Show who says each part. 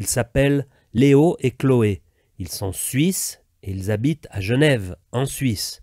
Speaker 1: Ils s'appellent Léo et Chloé. Ils sont suisses et ils habitent à Genève, en Suisse.